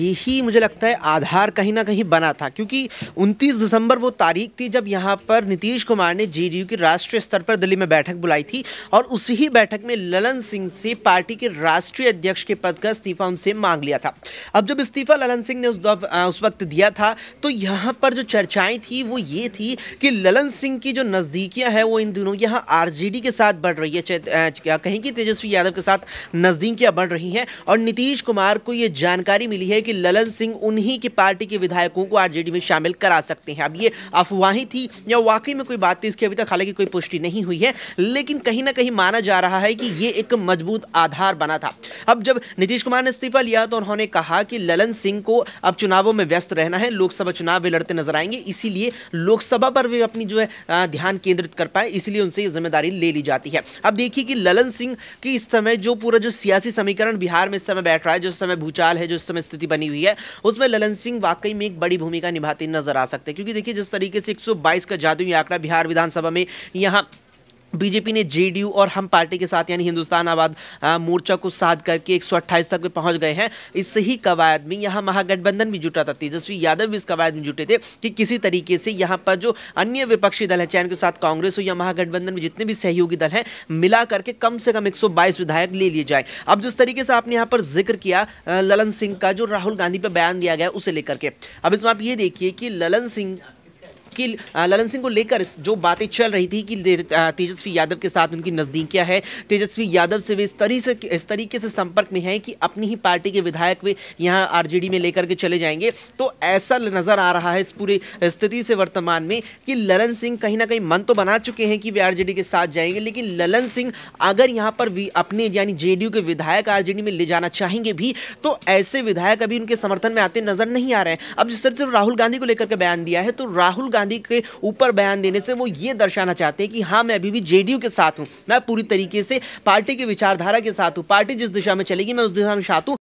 यही मुझे लगता है आधार कहीं ना कहीं बना था क्योंकि 29 दिसंबर वो तारीख थी जब यहाँ पर नीतीश कुमार ने जेडीयू की राष्ट्रीय स्तर पर दिल्ली में बैठक बुलाई थी और उसी ही बैठक में ललन सिंह से पार्टी के राष्ट्रीय अध्यक्ष के पद का इस्तीफा उनसे मांग लिया था अब जब इस्तीफा ललन सिंह ने उस, उस वक्त दिया था तो यहाँ पर जो चर्चाएं थी वो ये थी कि ललन सिंह की जो नज़दीकियाँ हैं वो इन दिनों यहाँ आर के साथ बढ़ रही है क्या कि तेजस्वी यादव के साथ नज़दीकियाँ बढ़ रही हैं और नीतीश कुमार को ये जानकारी मिली है कि ललन सिंह उन्हीं की पार्टी के विधायकों को आरजेडी में शामिल करा सकते हैं अब ये अफवाहें थी या वाकई में कोई बात थी इसकी अभी तक हालांकि कोई पुष्टि नहीं हुई है लेकिन कहीं ना कहीं माना जा रहा है कि ये एक मजबूत आधार बना था अब जब नीतीश कुमार ने इस्तीफा लिया तो उन्होंने कहा कि ललन सिंह को अब चुनावों में व्यस्त रहना है लोकसभा चुनाव वे लड़ते नजर आएंगे इसीलिए लोकसभा पर भी अपनी जो है ध्यान केंद्रित कर पाए इसलिए उनसे ये जिम्मेदारी ले ली जाती है अब देखिए कि ललन सिंह की इस समय जो पूरा जो सियासी समीकरण बिहार में इस समय बैठ रहा है जो समय भूचाल है जो समय स्थिति बनी हुई है उसमें ललन सिंह वाकई में एक बड़ी भूमिका निभाते नजर आ सकते हैं क्योंकि देखिए जिस तरीके से 122 का जादुई आंकड़ा बिहार विधानसभा में यहाँ बीजेपी ने जेडीयू और हम पार्टी के साथ यानी हिंदुस्तान आबाद मोर्चा को साथ करके एक तक पे पहुंच गए हैं इससे ही कवायद में यहाँ महागठबंधन भी जुटा था तेजस्वी यादव भी इस कवायद में जुटे थे कि किसी तरीके से यहाँ पर जो अन्य विपक्षी दल है चैन के साथ कांग्रेस हो या महागठबंधन में जितने भी सहयोगी दल हैं मिला करके कम से कम एक विधायक ले लिए जाए अब जिस तरीके से आपने यहाँ पर जिक्र किया ललन सिंह का जो राहुल गांधी पर बयान दिया गया उसे लेकर के अब इसमें आप ये देखिए कि ललन सिंह कि ललन सिंह को लेकर जो बातें चल रही थी कि तेजस्वी यादव के साथ उनकी नज़दीकियाँ है तेजस्वी यादव से वे इस तरीके से इस तरीके से संपर्क में हैं कि अपनी ही पार्टी के विधायक वे यहाँ आरजेडी में लेकर के चले जाएंगे तो ऐसा नज़र आ रहा है इस पूरी स्थिति से वर्तमान में कि ललन सिंह कहीं ना कहीं मन तो बना चुके हैं कि वे आरजेडी के साथ जाएंगे लेकिन ललन सिंह अगर यहाँ पर भी अपने यानी जेडीयू के विधायक आरजेडी में ले जाना चाहेंगे भी तो ऐसे विधायक अभी उनके समर्थन में आते नजर नहीं आ रहे हैं अब जिस तरह से राहुल गांधी को लेकर के बयान दिया है तो राहुल गांधी गांधी के ऊपर बयान देने से वो ये दर्शाना चाहते हैं कि हाँ मैं अभी भी जेडीयू के साथ हूँ मैं पूरी तरीके से पार्टी की विचारधारा के साथ हूँ पार्टी जिस दिशा में चलेगी मैं उस दिशा में साथ हूँ